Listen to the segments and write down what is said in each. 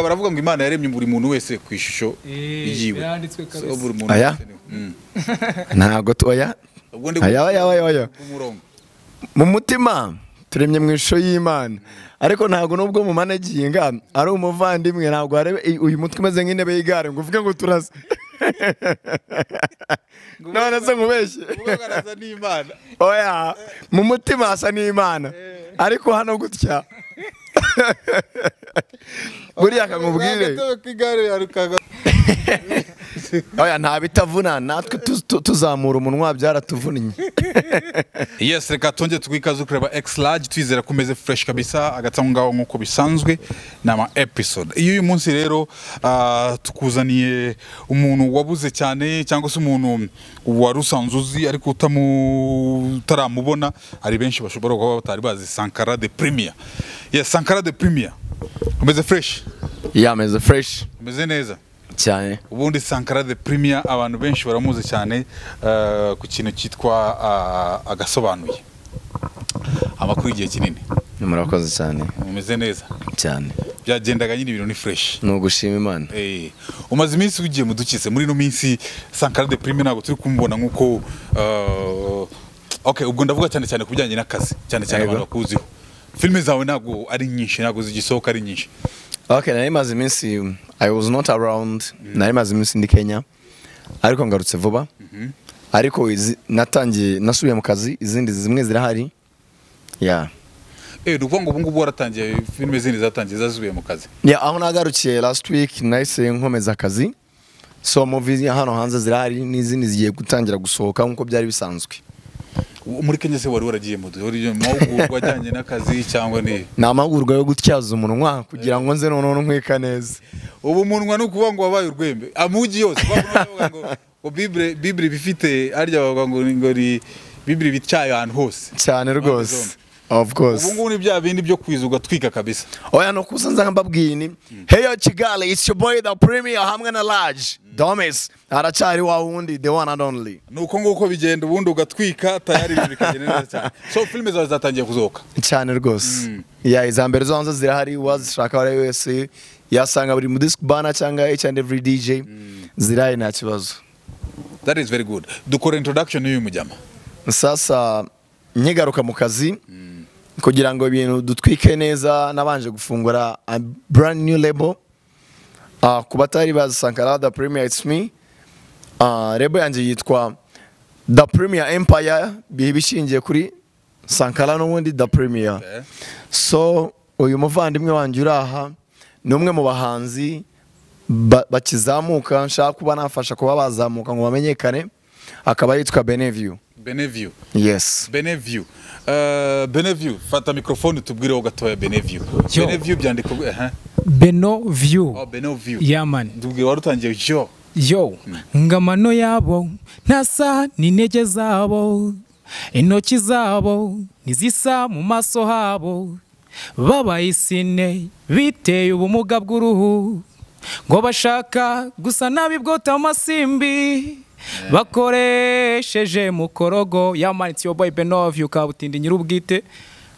baravuga ngo imana yaremye buri muntu wese ku ishusho eh, yiwe aya mm. ntabwo tuya aya aya aya mu mutima turemye mu ishusho y'imana ariko ntabwo nubwo mu managinga ari umuvandimwe ntabwo uyu mutwe umeze nk'intebe y'igare ngo uvuge ngo turase none se nkubeshye oya mu mutima hasa n'imana eh. ariko hano gutya buriya akamubwire oya nta bitavuna natwe tuzamura umunwa byaratuvunnye yes reka tongere twikaze kureba x large twizera ko umeze fresh kabisa agatsango ngaho nk'uko bisanzwe ni ama episode iyo uyu munsi rero ah, tukuzaniye umuntu wabuze cyane cyangwa se umuntu wari usanzwe uzi ariko utaramubona hari benshi bashobora kuba batari bazi sankara de premier yes sankara de premier umeze fresh yameze fresh umeze neza cyane ubundi sankara de premier abantu benshi baramuzi cyane uh, ku kintu cyitwa uh, agasobanuye amakuru igihe kinini murakoze cyane umeze neza cyane byagendaga nyine ibintu ni fresh ni ugushima imana eh, umaze iminsi ugiye mu mudukitse muri ino minsi sankara de prime ntabwo turi kumubona nk'uko uh, ubwo ndavuga cyane cyane ku bijyanye n'akazi cyane cyane abantu bakuziho filime zawe ntabwo ari nyinshi ntabwo zigisohoka ari nyinshi okay nari maze iminsi i was not around mm. nari maze iminsi ndi kenya ariko ngarutse vuba mm-hmm. ariko natangiye nasubiye mu kazi izindi zimwe zirahari ya eh, ni ukuvuga ngo ubu ngubu waratangiye filime zindi zatangiye zasubiye mu kazi aho nagarukiye last week nahise nkomeza akazi so muvi hano hanze zirahari n'izindi zigiye gutangira gusohoka nk'uko byari bisanzwe muri kenya se wari waragiye mu mahugurwa ajyanye n'akazi cyangwa ni ni amahugurwa yo gutyaza umunwa kugira ngo nze noneho nkweka neza ubu munwa ni ukuvuga ngo wabaye urwembe amugi yose ngo bibure bibure ibifite harya bavuga ngo ni bibure ibityaye ahantu hose cyane rwose of course ubu ngubu ni bya bindi byo kwiza ugatwika kabisa oya no kuza nza mbabwini mm. heyo kigali it's your boy the premier hamwe na large domes aracari wa wundi the one and only nuko nguko bigenda ubundi ugatwika tayari ibintu bikagenda neza cyane so filime zawe zatangiye kuzoka cyane rwose mm. yeah iza mbere zonzo zirahari wazishaka wari wese yasanga buri mu disc cyangwa each and every DJ mm. zirahari nta kibazo that is very good dukora introduction y'uyu mujyama sasa nkigaruka mu kazi mm. kugira ngo ibintu dutwike neza nabanje gufungura a brand new label ku batari bazi sankara the premier it's me label yanjye yitwa the premier empire bishingiye kuri sankara n'ubundi the premier so uyu muvandimwe wanjye uri aha ni umwe mu bahanzi bakizamuka nshaka kuba nafasha kuba bazamuka ngo bamenyekane akaba yitwa beneviyu Beneviu yes Beneviu uh, Beneviu fata mikrofone tubwireho gatoya Beneviu Beneviu byandika uh eh, eh? Benoview oh Benoview yeah man tubwire warutangiye jo yo hmm. ngamano yabo ntasa n'intege zabo intoki zabo ntizisa mu maso habo babaye biteye ubumuga bw'uruhu ngo bashaka gusa nabi bwota amasimbi Eh. bakoresheje mukorogo yamanitse iyo boy benovi ukabutindi nyir'ubwite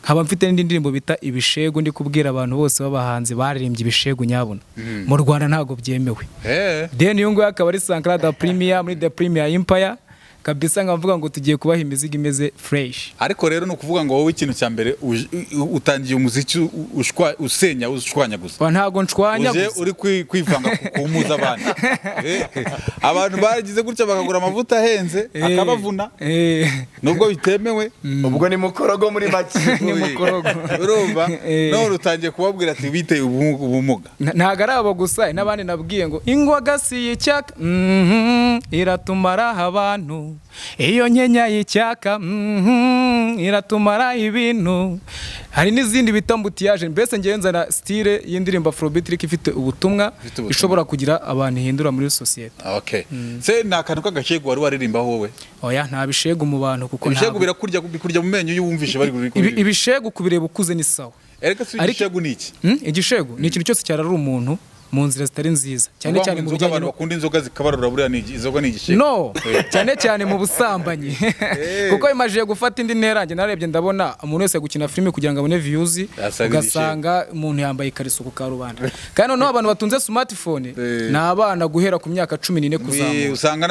nkaba mfite n'indi ndirimbo bita ibishegu ndi kubwira abantu bose b'abahanzi baririmbye ibishegu nyabona hmm. mu rwanda ntabwo byemewe eh. deni uyu nguyu akaba ari sankarada purimiya muri de purimiya impaya kabisa nkavuga ngo tugiye kubaha imizigo imeze fresh ariko rero ni ukuvuga ngo wowe ikintu cya mbere utangiye umuziki usenya ushwanya gusa ntabwo nshwanya gusa uri kwivanga ku mpuza eh? abantu abantu bagize gutya bakagura amavuta ahenze eh. akabavuna eh. nubwo bitemewe mm. ubwo ni mukorogo muri make ni mukorogo urumva none utangiye kubabwira ati biteye ubumuga ntabwo ari abo gusa n'abandi nabwiye ngo ingwa gasiye icyaka mm-hmm. iratumaraho abantu iyo nkenya y'icyaka mhm, iratumara ibintu hari n'izindi bita mbutiyaje mbese ngenza na sitire y'indirimbo afrobeat ifite ubutumwa ishobora kugira abantu ihindura muri sosiyete ah, mm. se ni akantu k'agashego wari waririmbaho wowe oya nta bishegu mu bantu kuko ibishegu birakurya bikurya mu menyo iyo bari kuririmba ibishegu kubireba ukuze ni sawa ariko igishegu ni iki hmm? igishegu ni ikintu cyose cyarara umuntu mu nzira zitari nziza cyane cyane mu bijyanye abantu bakunda inzoga zikabarura buriya ni inzoga ni igishyika no eh. cyane cyane mu busambanyi eh. kuko bimajije gufata indi ntera njye narebye ndabona umuntu wese gukina filime kugira ngo abone views ugasanga umuntu yambaye ikariso ku karubanda kandi noneho abantu batunze smartphone eh. ni abana guhera ku myaka cumi n'ine kuzamuka usanga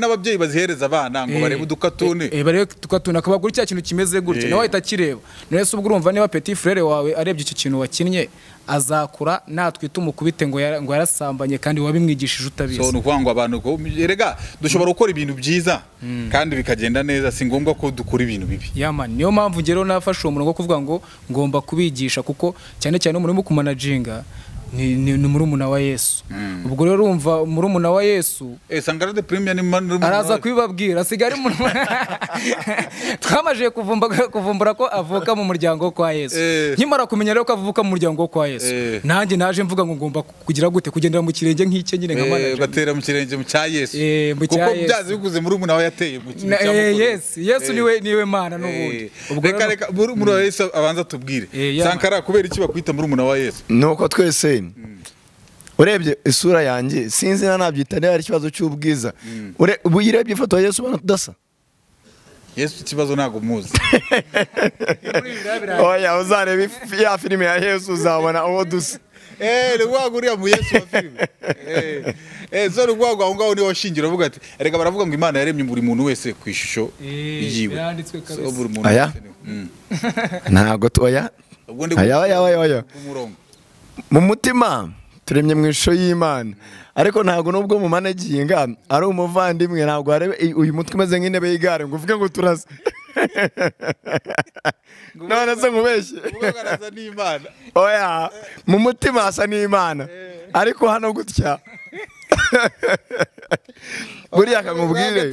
n'ababyeyi bazihereza abana ngo barebe udukatuni barebe udukatuni akabagura cya kintu kimeze gutya nawe ahita akireba none se ubwo urumva niba petit frere wawe arebye icyo kintu wakinnye azakura natwe tumukubite ngo yarasambanye kandi wabimwigishije utabizi so ni ukuvuga ngo abantu erega dushobora gukora ibintu byiza hmm. kandi bikagenda neza si ngombwa ko dukora ibintu bibi yama niyo mpamvu ngero nafashe uwo murongo wo kuvuga ngo ngomba kubigisha kuko cyane cyane umurimo wo kumanajinga ni murumuna wa yesu hmm. ubwo rero urumva murumuna wa yesu eh, sangarade purimiya ni murumuna araza kubibabwira asigaye ari twamajije kuvumbura ko avuka mu muryango wo kwa yesu eh. nkimara kumenya rero ko avuka mu muryango wo kwa yesu eh. nanjye naje mvuga ngo ngomba kugira gute kugendera mu kirenge nk'icye nyine nka manaje ugatera mu kirenge mu cya yesu kuko byazi bikuze murumuna we yateye mu kintu yesu yesu niwe niwe mana n'ubundi reka reka murumuna wa hmm. yesu abanza tubwire sankara kubera iki bakwita murumuna wa yesu ni uko twese urebye isura yanjye sinzi na nabyita niba hari ikibazo cy'ubwiza mm. ubu urebye ifoto ya yesu ubona tudasa yesu ikibazo ntabwo muzi oya uzareba ya filime ya yesu uzabona uwo dusa eee eh, rwagwa uriya mu yesu wa filime eee eh, eh, zo rwagwa aho ngaho niho shingiro avuga ati reka baravuga ngo imana yaremye buri muntu wese ku ishusho yiwe aya mm. ntabwo oya oya oya oya mu mutima turemye mu ishusho y'imana ariko ntabwo nubwo mu managinga ari umuvandimwe ntabwo wareba uyu mutwe umeze nk'intebe y'igare ngo uvuge ngo turase none se nkubeshye oya mu mutima hasa n'imana eh. ariko hano gutya buriya akamubwire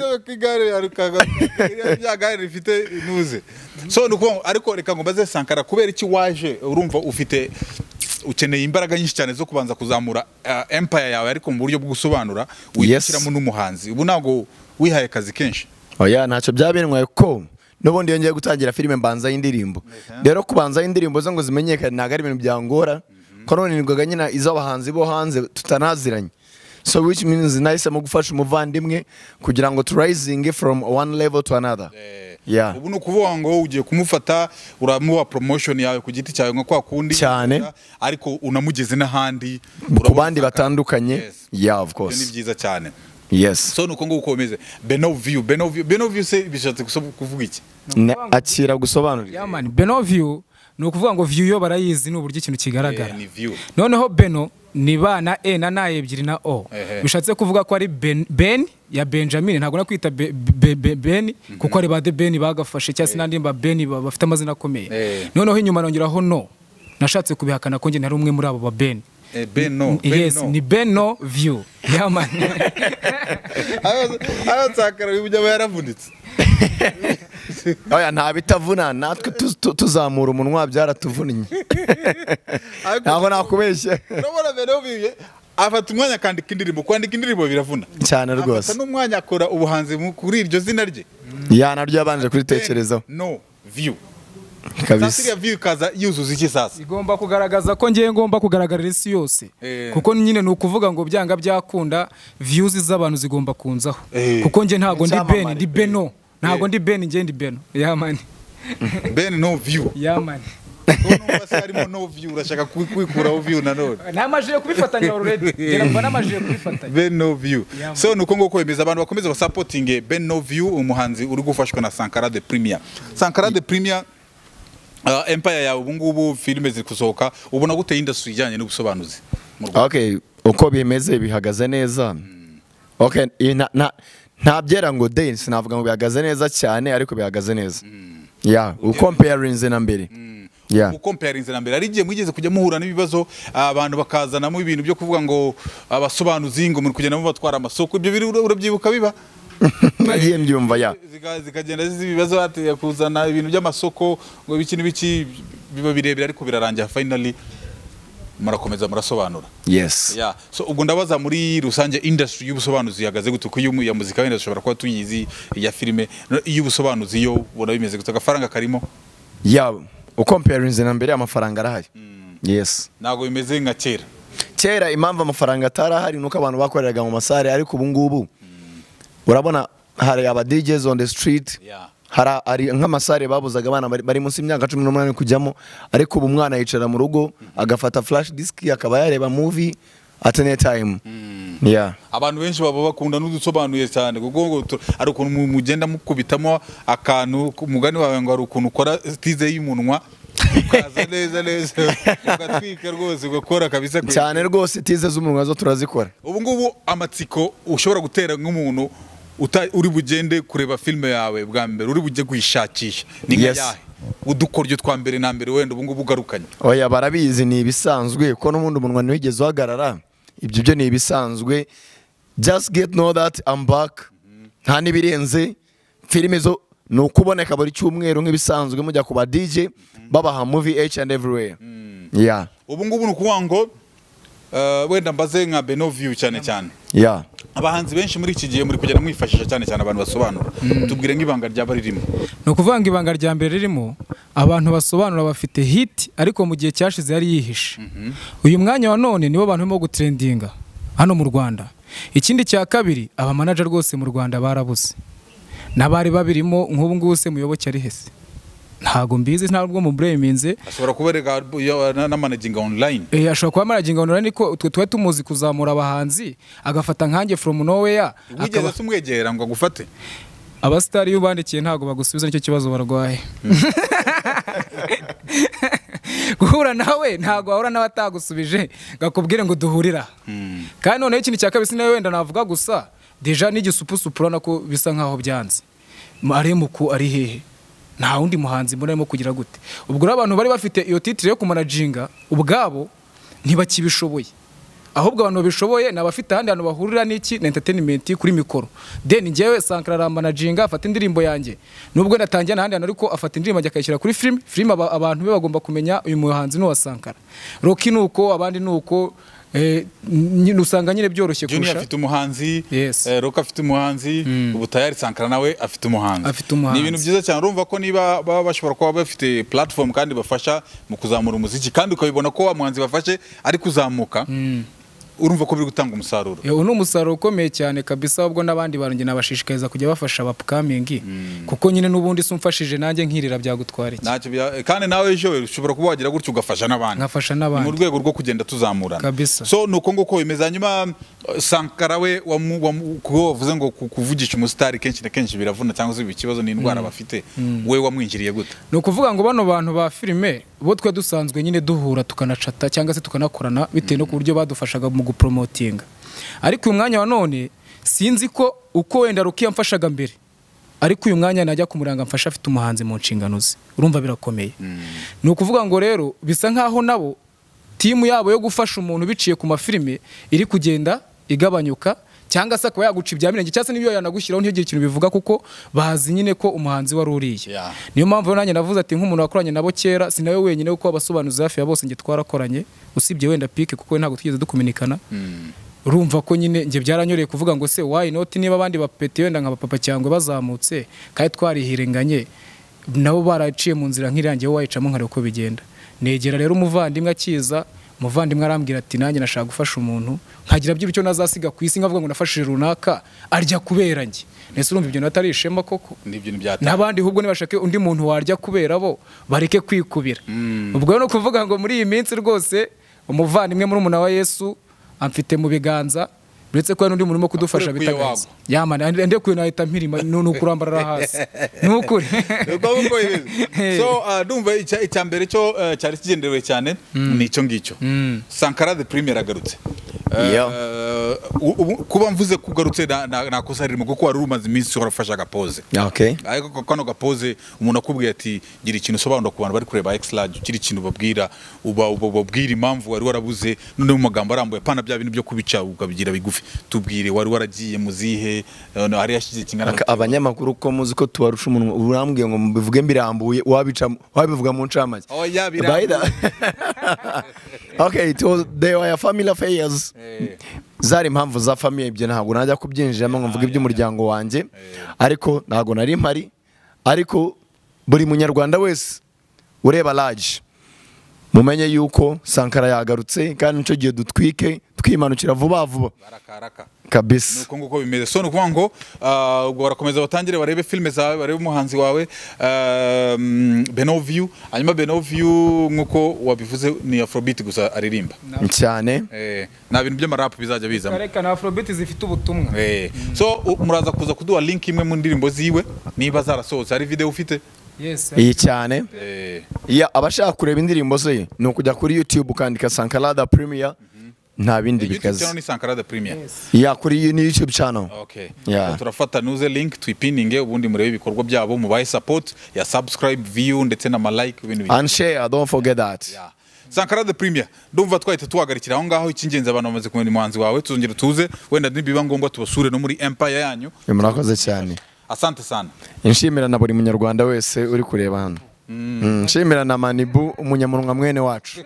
irya gare rifite intuze ariko reka ngo mbaze sankara kubera iki waje urumva ufite ukeneye imbaraga nyinshi cyane zo kubanza kuzamura eh, empire yawe ariko mu buryo bwo gusobanura wishyiramo n'umuhanzi ubu ntabwo wihaye akazi kenshi oya oh, ntacyo byabintwaye ko n'ubundi yongeye gutangira filime mbanza y'indirimbo rero kubanza y'indirimbo zo ngo zimenyekane ntabwo ari ibintu byangora mhm. koronirwaga nyine iz'abahanzi bo hanze tutanaziranye so which means nahisemo gufasha umuvandimwe kugira ngo turayizinge from one level to another ubu ni ukuvuga ngo ugiye kumufata uramuha promotion yawe ku giti cyawe nka kwa kundi cyane ariko unamugeze n'ahandi ku bandi batandukanye ya of course ni byiza cyane yes so uko ngo ukomeze benoview benoview benoview se bishatse kuvuga iki akira gusobanurira yeah ni ukuvuga ngo viyu yo barayizi ni uburyo ikintu kigaragara eh, noneho beno ni ba na e na na e ebyiri na o bishatse kuvuga ko ari ben ya benjamin ntabwo nakwita ben kuko ari ba de ben bagafashe cyangwa se eh. n'andi ba ben bafite amazina akomeye eh. noneho inyuma nongeraho no nashatse kubihakana ko njye nari umwe muri abo ba ben Beno. Yes, ni Beno view. Yeah man. Ayo nsakara ubu yaravunitse. Oya nta bitavuna natwe tuzamura umunwa byaratuvunnye ntabwo nakubeshya afata umwanya akandika indirimbo kwandika indirimbo biravuna cyane rwose afata n'umwanya akora ubuhanzi kuri iryo zina rye naryo yabanje kuritekerezaho no viyu kabisa viyu ikaza yuzuza iki sasa igomba kugaragaza ko ngiye ngomba kugaragarira isi yose eh. kuko nyine ni ukuvuga ngo byanga byakunda viyuzi z'abantu zigomba kunzaho eh. kuko njye ntabwo ndi beni ndi beno nago ndi ben nje ndi beno yamani ben no view no view urashaka kwikuraho view nanone kubifatanya already kubifatanya ben no view so ni abantu bakomeza basapotinge ben no view umuhanzi uri gufashwa na sankara de premier sankara de premier uh, empire yawe ubu ngubu filime ziri gusohoka ubona gute industry n'ubusobanuzi okay uko bimeze bihagaze neza hmm. okay na ntabyera ngo dense navuga ngo bihagaze neza cyane ariko bihagaze neza mm. ya ukompeyarinze na mbere mm. ukompeyarinze na mbere hari igihe mwigeze kujya muhura n'ibibazo abantu bakazanamo ibintu byo kuvuga ngo abasobanuzi ngo muri kugenda batwara amasoko ibyo biri urabyibuka biba nagiye mbyumva ya zikagenda ibibazo bateye kuzana ibintu by'amasoko ngo ibiki n'ibiki biba birebire ariko birarangira finally murakomeza murasobanura yes yeah. so ubwo ndabaza muri rusange industry y'ubusobanuzi ihagaze gute ko ya muzika wenda dushobora kuba tuyizi ya filime y'ubusobanuzi iyo ubona bimeze gute agafaranga karimo ya ukomperinze na mbere amafaranga arahari mm. yes ntabwo bimeze nka kera kera impamvu amafaranga atarahari nuko abantu bakoreraga mu masare ariko ubu ngubu hmm. urabona hari aba DJs on the street hari nk'amasare babuzaga abana bari munsi y'imyaka cumi n'umunani kujyamo ariko ubu umwana yicara mu rugo agafata flash disk akaba yareba muvi atene time hmm. abantu benshi baba bakunda n'udusobanuye cyane kuko ngo hari ukuntu mugenda mukubitamo akantu umugani wawe ngo hari ukuntu ukora tize y'umunwa ukaza neza ugatwika rwose ugakora kabisa cyane rwose tize z'umunwa zo turazikora ubu ngubu amatsiko ushobora gutera nk'umuntu uri bugende kureba filime yawe bwa mbere uri bujye kwishakisha ni nka udukoryo twa mbere na mbere wenda ubungubu ugarukanye oya barabizi ni ibisanzwe ko n'ubundi umunwa ntiwigeze uhagarara ibyo byo ni ibisanzwe just get know that I'm back nta n'ibirenze filime zo ni ukuboneka buri cyumweru nk'ibisanzwe mujya ku ba DJ babaha movie H and everywhere mm. yeah ubu ngubu ni ukuvuga ngo Eh, wenda mbaze nka beno cyane cyane ya abahanzi benshi muri iki gihe muri kugenda mwifashisha cyane cyane abantu basobanura mm. tubwire nk'ibanga ryaba ririmo ni ukuvuga ngo ibanga rya mbere ririmo abantu basobanura bafite hiti ariko mu gihe cyashize yari yihishe mm-hmm. uyu mwanya wa none nibo bantu barimo gutrendinga hano mu rwanda ikindi cya kabiri abamanaja rwose mu rwanda barabuze n'abari babirimo nk'ubu ngubu se muyoboke ari hese ntabwo mbizi ntabwo mu buremenze ashobora kubereka n'amanaginga online eh ashobora kuba managinga online ko utwe tuba tumuzi kuzamura abahanzi agafata nkanjye from nowhere akaba tumwegera ngo agufate abasitari iyo ubandikiye ntabwo bagusubiza nicyo kibazo barwaye hmm. guhura nawe ntabwo wahura nawe atagusubije ngakubwire ngo duhurira hmm. kandi noneho ikintu cya kabisi nawe wenda navuga gusa deja n'igisupusupurana ko bisa nkaho byanze ari muku ari hehe nta wundi muhanzi mbona kugira gute ubwo rero abantu bari bafite iyo titire yo kumanajinga ubwabo ntibakibishoboye ahubwo abantu babishoboye ni abafite ahandi hantu bahurira n'iki na enterinimenti kuri mikoro deni ngewe sankara arambanajinga afata indirimbo yanjye nubwo natangira n'ahandi hantu ariko afata indirimbo ajya akayishyira kuri filime filime abantu be bagomba kumenya uyu muhanzi ni uwa sankara roki ni uko abandi ni uko Eh, usanga nyine byoroshye kurusha Junior afite umuhanzi eh, Rock afite umuhanzi ubu hmm. tayari Sankara nawe afite umuhanzi ni ibintu byiza cyane urumva ko niba baba bashobora kuba bafite platform kandi bafasha mu kuzamura umuziki kandi ukabibona ko wa muhanzi bafashe ari kuzamuka hmm. urumva ko biri gutanga umusaruro uyu ni umusaruro ukomeye cyane kabisa ubwo n'abandi bantu nabashishikariza kujya bafasha abapukamingi hmm. kuko nyine n'ubundi sumfashije nanjye nkirira byagutwara iki kandi nawe ejo ushobora kuba wagira gutyo ugafasha n'abandi nkafasha n'abandi mu rwego rwo kugenda tuzamurana kabisa so ni uko nguko bimeze hanyuma eh, sankara we wavuze ngo kuvugisha umusitari kenshi na kenshi biravuna cyangwa se ni indwara hmm. bafite hmm. we wamwinjiriye gute ni ukuvuga ngo bano bantu ba filime bo twe dusanzwe nyine duhura tukanacata cyangwa se tukanakorana bitewe no ku buryo badufashaga mu mu guporomotinga ariko uyu mwanya wa none sinzi ko uko wenda rukiya mfashaga mbere ariko uyu mwanya najya kumuranga mfasha afite umuhanzi mu nshingano ze urumva birakomeye mm. ni ukuvuga ngo rero bisa nk'aho nabo timu yabo yo gufasha umuntu biciye ku mafilime iri kugenda igabanyuka cyangwa se akaba yaguca ibya mirenge cyangwa se n'ibyo yanagushyiraho ntihigire ikintu bivuga kuko bazi nyine ko umuhanzi wari uriye niyo mpamvu nanjye navuze ati nk'umuntu wakoranye nabo kera si nawe wenyine kuko abasobanuzi hafi ya bose nge twarakoranye usibye wenda pike kuko ntabwo twigeze dukuminikana hmm. urumva ko nyine njye byaranyoreye kuvuga ngo se wayi inoti niba abandi bapeti wenda nka bapapa cyangwa bazamutse kandi twarihirenganye nabo baraciye mu nzira nk'iriya wayicamo nkareba uko bigenda negera rero umuvandimwe akiza umuvandimwe arambwira ati nanjye nashaka gufasha umuntu nkagira by'icyo nazasiga ku isi nkavuga ngo nafashije runaka arya kubera njye ndetse urumva ibyo natari ishema koko n'abandi ahubwo ntibashake undi muntu warya kubera bo bareke kwikubira mm. ubwo ni ukuvuga ngo muri iyi minsi rwose umuvandimwe muri umuna wa yesu amfite mu biganza uretse ko hari n'undi murimo kudufasha bita gazi yamana ndekuye nahita mpirima ni ukurambarara hasi ni ukuri so uh, ndumva icya mbere cyo uh, cyari kigenderewe cyane mm. ni icyo ngicyo mm. sankara the premier agarutse Eh, kuba mvuze kugarutse nakosa ririmo kuko wari umaze iminsi ushobora gufasha agapoze ariko kano gapoze umuntu akubwiye ati gira ikintu usobanura ku bantu bari kureba egisirage ukiri ikintu babwira ubabwira impamvu wari warabuze noneho mu magambo arambuye apana bya bintu byo kubica ukabigira bigufi tubwire wari waragiye mu zihe eh, hari yashyize kingana abanyamakuru ko muzi ko tubarusha umuntu urambwiye ngo bivuge mbirambuye wabica wabivuga mu ncamake oh yeah birambuye okay to they were familiar failures zari impamvu za famiye ibyo ntabwo najya kubyinjiramo ngo mvuge ah, iby'umuryango wanjye ariko ntabwo nari mpari ariko buri munyarwanda wese ureba raje mumenye yuko sankara yagarutse kandi nicyo gihe dutwike twimanukira vuba vuba kabisa nuko nguko bimeze so nuko ngo ubwo uh, barakomeza batangire barebe filme zawe barebe umuhanzi wawe um, Benovio anyuma hanyuma nkuko wabivuze ni Afrobeat gusa aririmba cyane eh na bintu marap bizajya bizamo reka na Afrobeat zifite ubutumwa eh so muraza kuza kuduha link imwe mu ndirimbo ziwe niba zarasohotse ari video ufite Yes, iyi cyane eh. abashaka kureba indirimbo ze ni ukujya kuri YouTube ukandika Sankalada Premier mm -hmm nta bindi bikaze ni sankara da premier ya kuri ni youtube channel okay turafata nuze link tuipininge ubundi murebe ibikorwa byabo mubaye support ya subscribe view ndetse na like ibintu and share don't forget that Sankara the Premier ndumva twahita tuhagarikira aho ngaho icy'ingenzi abantu bamaze kumenya umuhanzi wawe tuzongera tuze wenda nibiba ngombwa tubasure no muri empire yanyu murakoze cyane asante sana inshimira na buri munyarwanda wese uri kureba hano Mm. Mm, nshimira na manibu umunyamunwa mwene wacu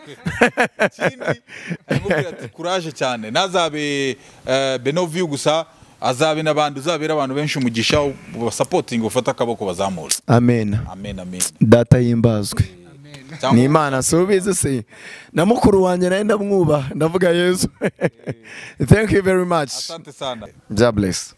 kuraje cyane ntazabe eh, benoviyu gusa azabe n'abandi uzabera abantu benshi umugisha basapotingi ufata akaboko bazamura amen data yimbazwe ni imana si ubizi si na mukuru wanjye nawe ndamwubaha ndavuga yezu thank you very much bya bless